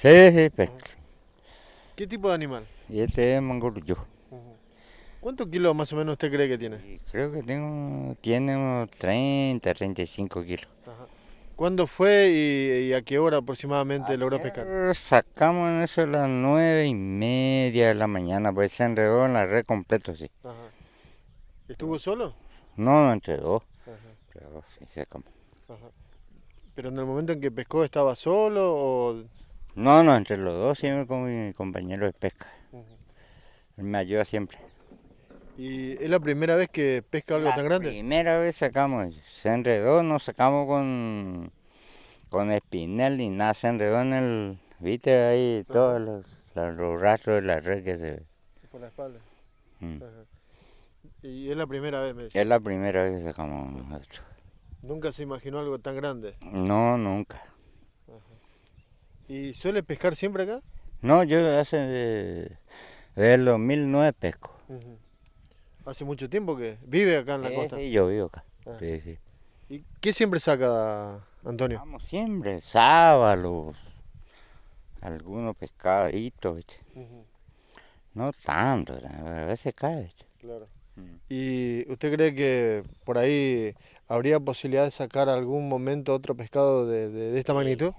Sí, sí, ¿Qué tipo de animal? Y este es mangorullo. ¿Cuántos kilos más o menos usted cree que tiene? Creo que tengo, tiene unos 30, 35 kilos. Ajá. ¿Cuándo fue y, a qué hora aproximadamente logró pescar? Sacamos eso a las nueve y media de la mañana, pues se enredó en la red completo, sí. ¿Estuvo solo? No, no, ¿Pero en el momento en que pescó estaba solo o...? No, no, entre los dos siempre con mi compañero de pesca. Él me ayuda siempre. ¿Y es la primera vez que pesca algo tan grande? La primera vez sacamos, se enredó, nos sacamos con, con espinel y nada, se enredó en el, viste ahí todos los, rastros de la red que se ve. Por la espalda. Mm. ¿Y es la primera vez, Es la primera vez que sacamos esto. ¿Nunca se imaginó algo tan grande? No, nunca. ¿Y suele pescar siempre acá? No, yo hace de, el 2009 pesco. ¿Hace mucho tiempo que vive acá en la costa? Sí, yo vivo acá. Ah. ¿Y qué siempre saca, Antonio? Vamos, siempre, sábalos, algunos pescaditos, No tanto, a veces cae, Claro. Mm. ¿Y usted cree que por ahí habría posibilidad de sacar algún momento otro pescado de, de esta magnitud?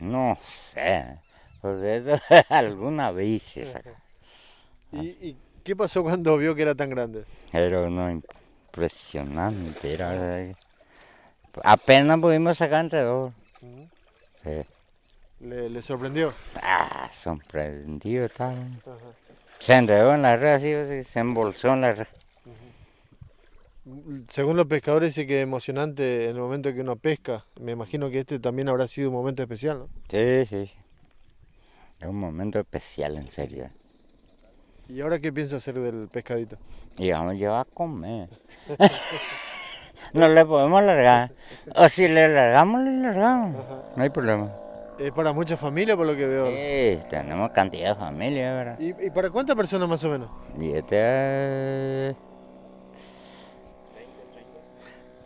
No sé, pues, alguna vez ¿Y, qué pasó cuando vio que era tan grande? Era no, impresionante, Apenas pudimos sacar alrededor. ¿Le, ¿Le, sorprendió? Ah, sorprendido Se enredó en la red, se embolsó en la red según los pescadores dice que emocionante en el momento que uno pesca. Me imagino que este también habrá sido un momento especial, ¿no? Sí, sí. Es un momento especial, en serio. ¿Y ahora qué piensa hacer del pescadito? Y vamos a llevar a comer. no le podemos largar. O si le largamos, le largamos. No hay problema. Es para mucha familia por lo que veo. Sí, tenemos cantidad de familia, ¿verdad? ¿Y, para cuántas personas más o menos? Y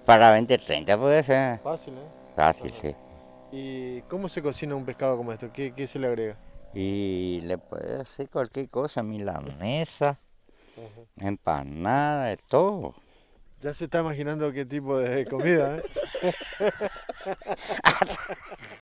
para 20, 30 puede ser. Fácil, ¿eh? Fácil, sí. ¿Y cómo se cocina un pescado como esto? ¿Qué, se le agrega? Y le puede hacer cualquier cosa, milanesa, empanada, de todo. Ya se está imaginando qué tipo de comida, ¿eh?